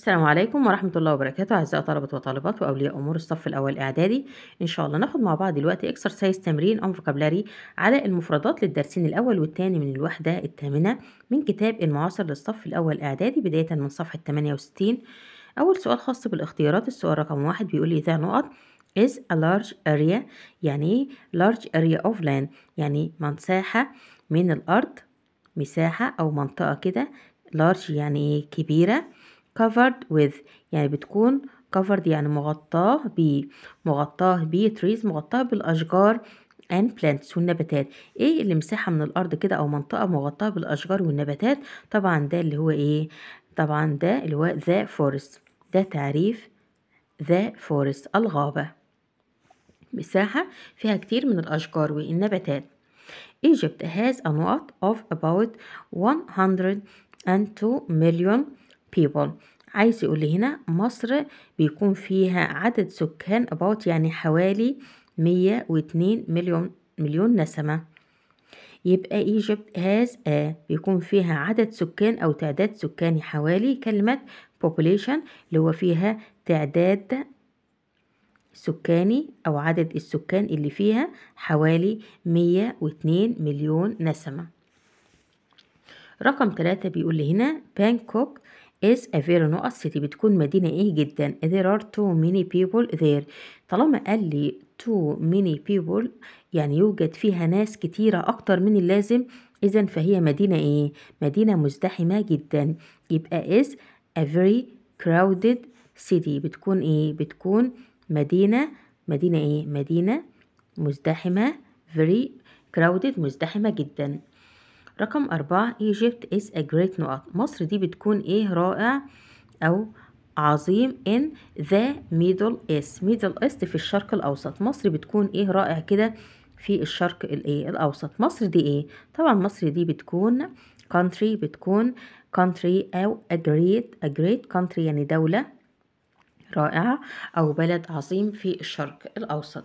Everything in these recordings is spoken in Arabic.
السلام عليكم ورحمة الله وبركاته أعزائي طلبة وطالبات وأولياء أمور الصف الأول إعدادي إن شاء الله ناخد مع بعض دلوقتي إكسرسايز تمرين أنفوكابلاري على المفردات للدرسين الأول والتاني من الوحدة الثامنة من كتاب المعاصر للصف الأول إعدادي بداية من صفحة 68 أول سؤال خاص بالاختيارات السؤال رقم واحد بيقول لي ذا نقط is a large area يعني إيه؟ large area of land يعني مساحة من الأرض مساحة أو منطقة كده large يعني إيه؟ كبيرة covered with يعني بتكون covered يعني مغطاه ب مغطاه ب trees مغطاه بالأشجار and plants والنباتات ايه اللي مساحة من الأرض كده أو منطقة مغطاة بالأشجار والنباتات طبعا ده اللي هو ايه طبعا ده اللي هو the forest ده تعريف the forest الغابة مساحة فيها كتير من الأشجار والنباتات Egypt has a lot of about 102 million people عايز يقول هنا مصر بيكون فيها عدد سكان about يعني حوالي 102 مليون مليون نسمة يبقى Egypt has a بيكون فيها عدد سكان أو تعداد سكاني حوالي كلمة population اللي هو فيها تعداد سكاني أو عدد السكان اللي فيها حوالي 102 مليون نسمة رقم ثلاثة بيقول لي هنا بانكوك is a very nice city بتكون مدينة ايه جدا there are too many people there طالما قال لي too many people يعني يوجد فيها ناس كتيرة أكتر من اللازم إذا فهي مدينة ايه مدينة مزدحمة جدا يبقى is a very crowded city بتكون ايه بتكون مدينة مدينة ايه مدينة مزدحمة very crowded مزدحمة جدا رقم أربعة Egypt is a great نقط مصر دي بتكون إيه رائع أو عظيم in the middle east middle east في الشرق الأوسط مصر بتكون إيه رائع كده في الشرق الإيه الأوسط مصر دي إيه طبعا مصر دي بتكون country بتكون country أو a great a great country يعني دولة رائعة أو بلد عظيم في الشرق الأوسط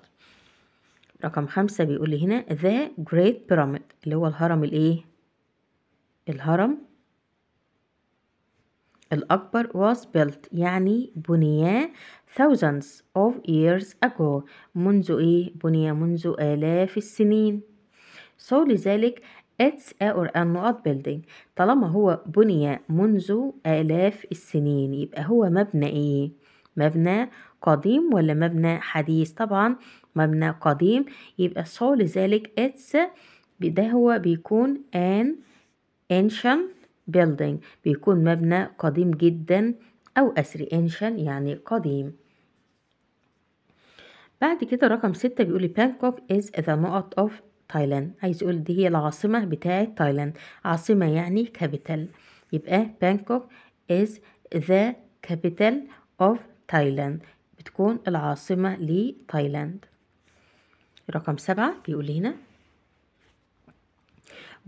رقم خمسة بيقول لي هنا the great pyramid اللي هو الهرم الإيه الهرم الأكبر was built يعني بني thousands of years ago منذ إيه بني منذ آلاف السنين so لذلك it's a or a not building طالما هو بني منذ آلاف السنين يبقى هو مبنى إيه مبنى قديم ولا مبنى حديث طبعا مبنى قديم يبقى so لذلك it's ده هو بيكون an ancient building بيكون مبنى قديم جدا أو أسري ancient يعني قديم بعد كده رقم ستة بيقول بانكوك is the نقط of تايلاند عايز يقول دي هي العاصمة بتاعة تايلاند عاصمة يعني capital يبقى بانكوك is the capital of تايلاند بتكون العاصمة لتايلاند رقم سبعة بيقول هنا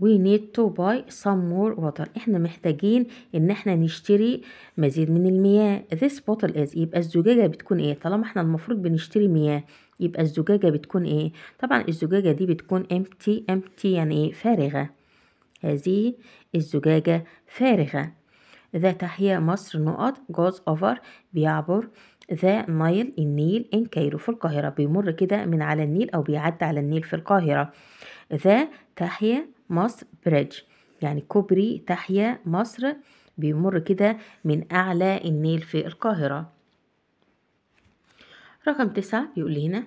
we need to buy some more water احنا محتاجين ان احنا نشتري مزيد من المياه this bottle is يبقى الزجاجة بتكون ايه طالما احنا المفروض بنشتري مياه يبقى الزجاجة بتكون ايه طبعا الزجاجة دي بتكون empty empty يعني ايه فارغة هذه الزجاجة فارغة ذا تحيا مصر نقط جوز اوفر بيعبر ذا نايل النيل ان كايرو في القاهرة بيمر كده من على النيل او بيعدي على النيل في القاهرة ذا تحيا مصر بريدج يعني كوبري تحيا مصر بيمر كده من أعلى النيل في القاهرة رقم تسعة بيقول هنا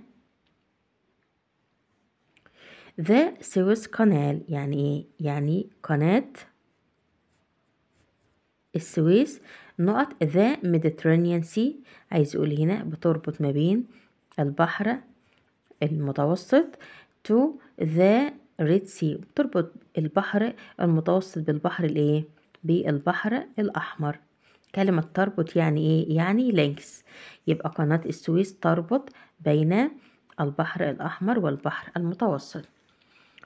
ذا سويس كانال يعني ايه يعني قناة السويس نقط ذا ميديترينيان سي عايز يقول هنا بتربط ما بين البحر المتوسط to the Red Sea بتربط البحر المتوسط بالبحر الايه بالبحر الأحمر كلمة تربط يعني ايه يعني links يبقى قناة السويس تربط بين البحر الأحمر والبحر المتوسط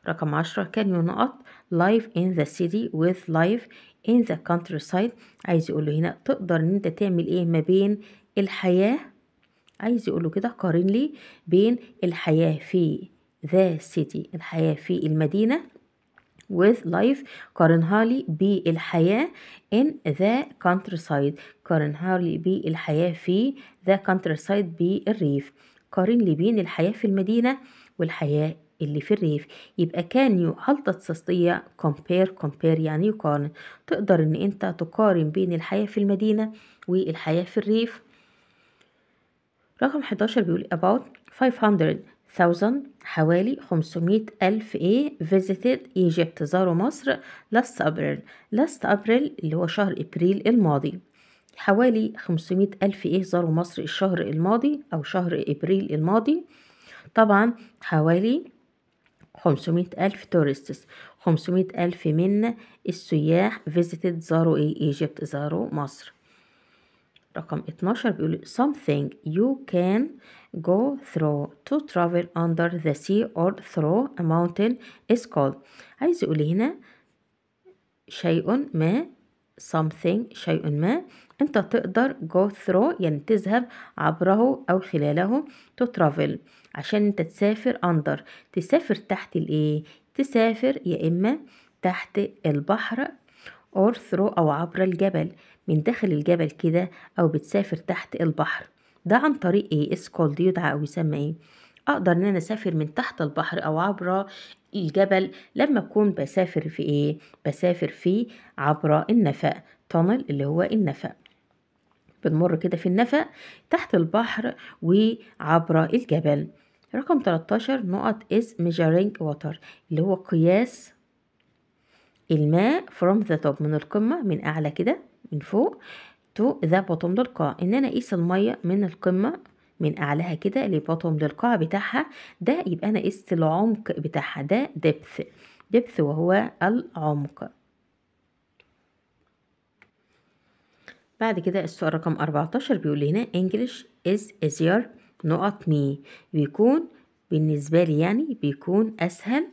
رقم عشرة كان نقط live in the city with life in the countryside عايز يقوله هنا تقدر ان انت تعمل ايه ما بين الحياة عايز يقوله كده قارن لي بين الحياة في the city الحياة في المدينة with life قارنها لي بالحياة in the countryside قارنها لي بالحياة في the countryside بالريف قارن لي بين الحياة في المدينة والحياة اللي في الريف يبقى كان هل تتصصية compare compare يعني يقارن تقدر ان انت تقارن بين الحياة في المدينة والحياة في الريف رقم 11 بيقول about 500 thousand حوالي 500 ألف إيه visited Egypt زاروا مصر last April last April اللي هو شهر إبريل الماضي حوالي 500 ألف إيه زاروا مصر الشهر الماضي أو شهر إبريل الماضي طبعا حوالي 500 ألف تورستس 500 ألف من السياح visited زاروا إيه إيجيبت زاروا مصر رقم 12 بيقول something you can go through to travel under the sea or through a mountain is called عايز يقول هنا شيء ما something شيء ما انت تقدر go through يعني تذهب عبره او خلاله to travel عشان انت تسافر under تسافر تحت الايه تسافر يا اما تحت البحر or through او عبر الجبل من داخل الجبل كده أو بتسافر تحت البحر ده عن طريق ايه اسكولد يدعى أو يسمى ايه أقدر إن أنا أسافر من تحت البحر أو عبر الجبل لما أكون بسافر في ايه بسافر في عبر النفق تونل اللي هو النفق بنمر كده في النفق تحت البحر وعبر الجبل رقم 13 نقط is measuring water اللي هو قياس الماء from the top من القمة من أعلى كده من فوق تو ذا بوتوم للقاع ان انا اقيس الميه من القمه من اعلاها كده لبوتوم للقاع بتاعها ده يبقى انا قست العمق بتاعها ده دبث دبث وهو العمق بعد كده السؤال رقم 14 بيقول لي هنا انجلش از easier نقط مي بيكون بالنسبة لي يعني بيكون أسهل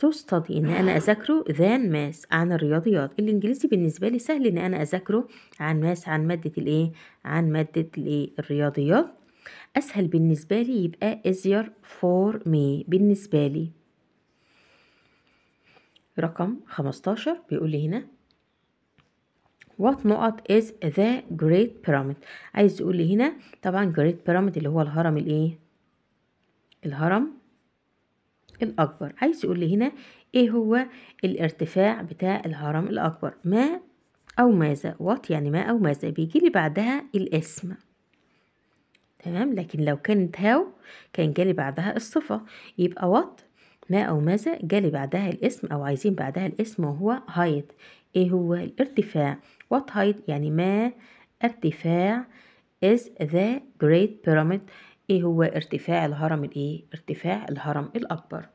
to study ان انا اذاكره than math عن الرياضيات الانجليزي بالنسبه لي سهل ان انا اذاكره عن math عن ماده الايه عن ماده الايه الرياضيات اسهل بالنسبه لي يبقى easier for me بالنسبه لي رقم 15 بيقول لي هنا what نقط is the great pyramid عايز يقول لي هنا طبعا great pyramid اللي هو الهرم الايه الهرم الأكبر عايز يقول لي هنا إيه هو الارتفاع بتاع الهرم الأكبر ما أو ماذا وات يعني ما أو ماذا بيجي لي بعدها الاسم تمام لكن لو كانت هاو كان جالي بعدها الصفة يبقى وات ما أو ماذا جالي بعدها الاسم أو عايزين بعدها الاسم وهو هايت إيه هو الارتفاع وات هايت يعني ما ارتفاع is the great pyramid ايه هو ارتفاع الهرم الايه ارتفاع الهرم الاكبر